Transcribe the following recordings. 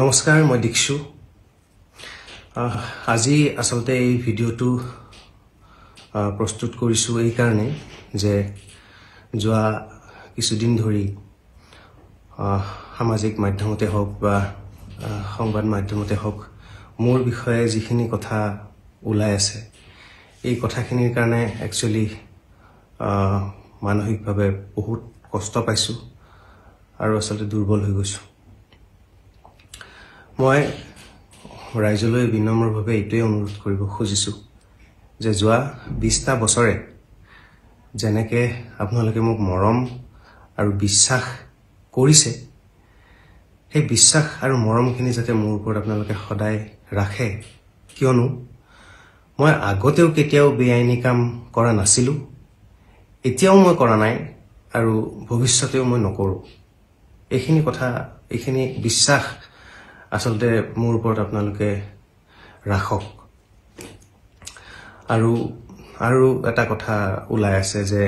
নমস্কাৰ মই দীক্ষু আজি আচলতে এই ভিডিঅ'টো প্ৰস্তুত কৰিছোঁ এইকাৰণে যে যোৱা কিছুদিন ধৰি সামাজিক মাধ্যমতে হওক বা সংবাদ মাধ্যমতে হওক মোৰ বিষয়ে যিখিনি কথা ওলাই আছে এই কথাখিনিৰ কাৰণে একচুৱেলি মানসিকভাৱে বহুত কষ্ট পাইছোঁ আৰু আচলতে দুৰ্বল হৈ গৈছোঁ মই ৰাইজলৈ বিনম্ৰভাৱে এইটোৱে অনুৰোধ কৰিব খুজিছোঁ যে যোৱা বিছটা বছৰে যেনেকৈ আপোনালোকে মোক মৰম আৰু বিশ্বাস কৰিছে সেই বিশ্বাস আৰু মৰমখিনি যাতে মোৰ ওপৰত আপোনালোকে সদায় ৰাখে কিয়নো মই আগতেও কেতিয়াও বেআইনী কাম কৰা নাছিলোঁ এতিয়াও মই কৰা নাই আৰু ভৱিষ্যতেও মই নকৰোঁ এইখিনি কথা এইখিনি বিশ্বাস আচলতে মোৰ ওপৰত আপোনালোকে ৰাখক আৰু আৰু এটা কথা ওলাই আছে যে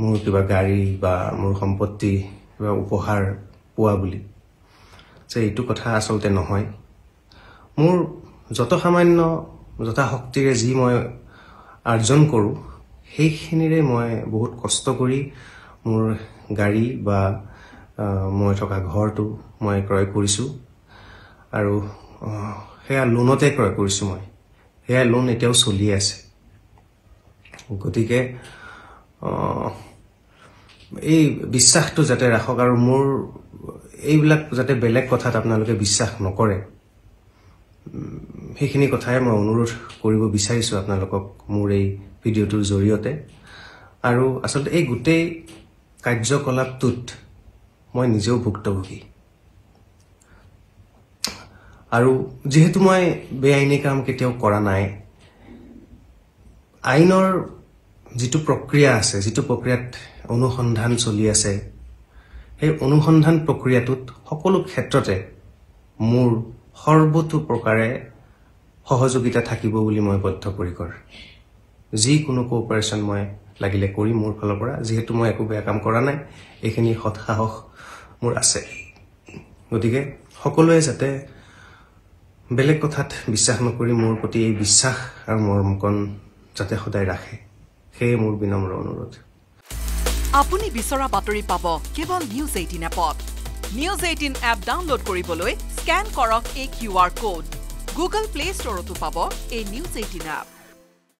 মোৰ কিবা গাড়ী বা মোৰ সম্পত্তি কিবা উপহাৰ পোৱা বুলি যে এইটো কথা আচলতে নহয় মোৰ যত সামান্য যথাশক্তিৰে যি মই আৰ্জন কৰোঁ সেইখিনিৰে মই বহুত কষ্ট কৰি মোৰ গাড়ী বা মই থকা ঘৰটো মই ক্ৰয় কৰিছোঁ আৰু সেয়া লোনতে ক্ৰয় কৰিছোঁ মই সেয়া লোন এতিয়াও চলি আছে গতিকে এই বিশ্বাসটো যাতে ৰাখক আৰু মোৰ এইবিলাক যাতে বেলেগ কথাত আপোনালোকে বিশ্বাস নকৰে সেইখিনি কথাই মই অনুৰোধ কৰিব বিচাৰিছোঁ আপোনালোকক মোৰ এই ভিডিঅ'টোৰ জৰিয়তে আৰু আচলতে এই গোটেই কাৰ্যকলাপটোত মই নিজেও ভুক্তভোগী আৰু যিহেতু মই বেআইনী কাম কেতিয়াও কৰা নাই আইনৰ যিটো প্ৰক্ৰিয়া আছে যিটো প্ৰক্ৰিয়াত অনুসন্ধান চলি আছে সেই অনুসন্ধান প্ৰক্ৰিয়াটোত সকলো ক্ষেত্ৰতে মোৰ সৰ্বতো প্ৰকাৰে সহযোগিতা থাকিব বুলি মই বদ্ধপৰিকৰ যিকোনো কোঅপাৰেশ্যন মই লাগিলে কৰি মোৰ ফালৰ পৰা যিহেতু মই একো বেয়া কাম কৰা নাই এইখিনি সৎসাহস মোৰ আছে গতিকে সকলোৱে যাতে বেলেগ কথাত বিশ্বাস নকৰি মোৰ প্ৰতি এই বিশ্বাস আৰু মৰমকণ যাতে সদায় ৰাখে সেয়ে মোৰ বিনম্ৰ অনুৰোধ আপুনি বিচৰা বাতৰি পাব কেৱল নিউজ এইটিন এপত নিউজ এইটিন এপ ডাউনলোড কৰিবলৈ স্কেন কৰক এই Q R code Google play ষ্টৰতো পাব এই নিউজ এইটিন এপ